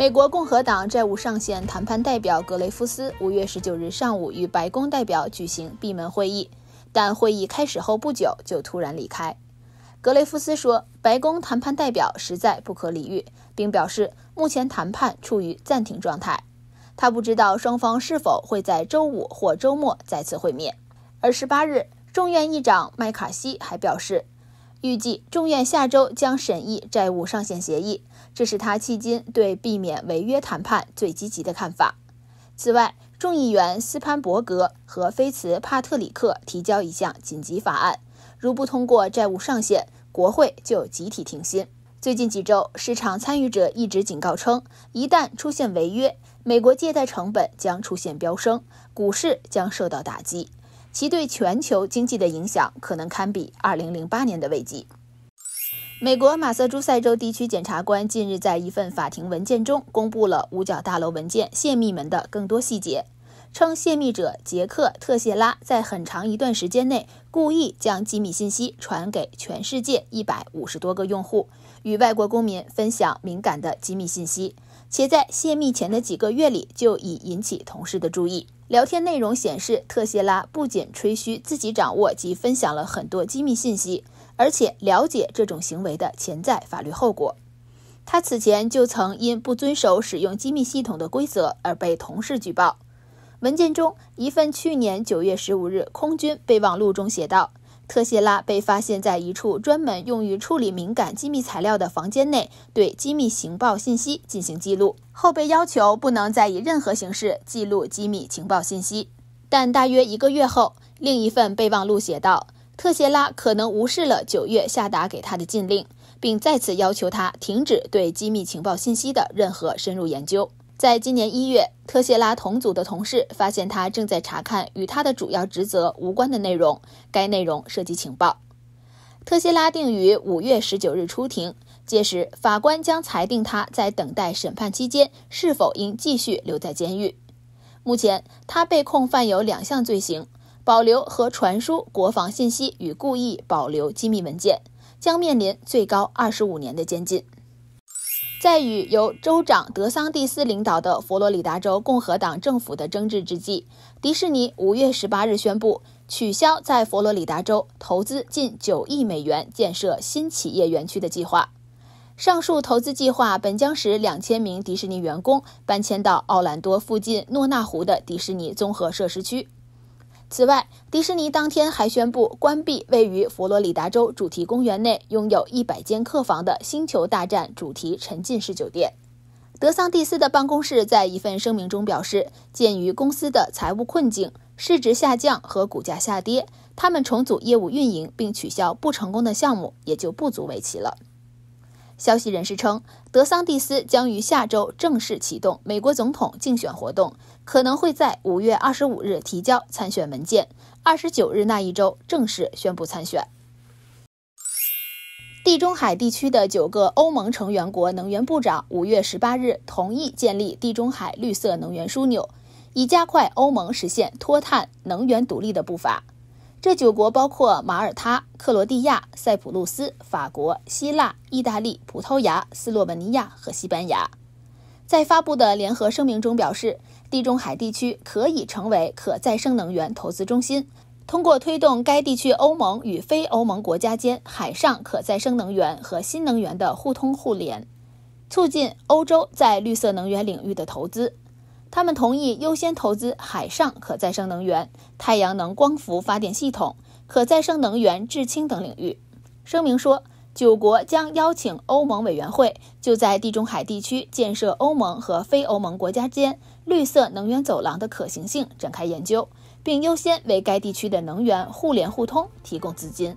美国共和党债务上限谈判代表格雷夫斯五月十九日上午与白宫代表举行闭门会议，但会议开始后不久就突然离开。格雷夫斯说：“白宫谈判代表实在不可理喻，并表示目前谈判处于暂停状态。他不知道双方是否会在周五或周末再次会面。”而十八日，众院议长麦卡锡还表示。预计众院下周将审议债务上限协议，这是他迄今对避免违约谈判最积极的看法。此外，众议员斯潘伯格和菲茨帕特里克提交一项紧急法案，如不通过债务上限，国会就集体停薪。最近几周，市场参与者一直警告称，一旦出现违约，美国借贷成本将出现飙升，股市将受到打击。其对全球经济的影响可能堪比2008年的危机。美国马萨诸塞州地区检察官近日在一份法庭文件中公布了五角大楼文件泄密门的更多细节，称泄密者杰克·特谢拉在很长一段时间内故意将机密信息传给全世界150多个用户，与外国公民分享敏感的机密信息，且在泄密前的几个月里就已引起同事的注意。聊天内容显示，特谢拉不仅吹嘘自己掌握及分享了很多机密信息，而且了解这种行为的潜在法律后果。他此前就曾因不遵守使用机密系统的规则而被同事举报。文件中一份去年九月十五日空军备忘录中写道。特谢拉被发现在一处专门用于处理敏感机密材料的房间内，对机密情报信息进行记录，后被要求不能再以任何形式记录机密情报信息。但大约一个月后，另一份备忘录写道，特谢拉可能无视了九月下达给他的禁令，并再次要求他停止对机密情报信息的任何深入研究。在今年一月，特谢拉同组的同事发现他正在查看与他的主要职责无关的内容，该内容涉及情报。特谢拉定于五月十九日出庭，届时法官将裁定他在等待审判期间是否应继续留在监狱。目前，他被控犯有两项罪行：保留和传输国防信息与故意保留机密文件，将面临最高二十五年的监禁。在与由州长德桑蒂斯领导的佛罗里达州共和党政府的争执之际，迪士尼五月十八日宣布取消在佛罗里达州投资近九亿美元建设新企业园区的计划。上述投资计划本将使两千名迪士尼员工搬迁到奥兰多附近诺纳湖的迪士尼综合设施区。此外，迪士尼当天还宣布关闭位于佛罗里达州主题公园内、拥有一百间客房的《星球大战》主题沉浸式酒店。德桑蒂斯的办公室在一份声明中表示，鉴于公司的财务困境、市值下降和股价下跌，他们重组业务运营并取消不成功的项目也就不足为奇了。消息人士称，德桑蒂斯将于下周正式启动美国总统竞选活动，可能会在五月二十五日提交参选文件，二十九日那一周正式宣布参选。地中海地区的九个欧盟成员国能源部长五月十八日同意建立地中海绿色能源枢纽，以加快欧盟实现脱碳能源独立的步伐。这九国包括马耳他、克罗地亚、塞浦路斯、法国、希腊、意大利、葡萄牙、斯洛文尼亚和西班牙。在发布的联合声明中表示，地中海地区可以成为可再生能源投资中心，通过推动该地区欧盟与非欧盟国家间海上可再生能源和新能源的互通互联，促进欧洲在绿色能源领域的投资。他们同意优先投资海上可再生能源、太阳能光伏发电系统、可再生能源制氢等领域。声明说，九国将邀请欧盟委员会，就在地中海地区建设欧盟和非欧盟国家间绿色能源走廊的可行性展开研究，并优先为该地区的能源互联互通提供资金。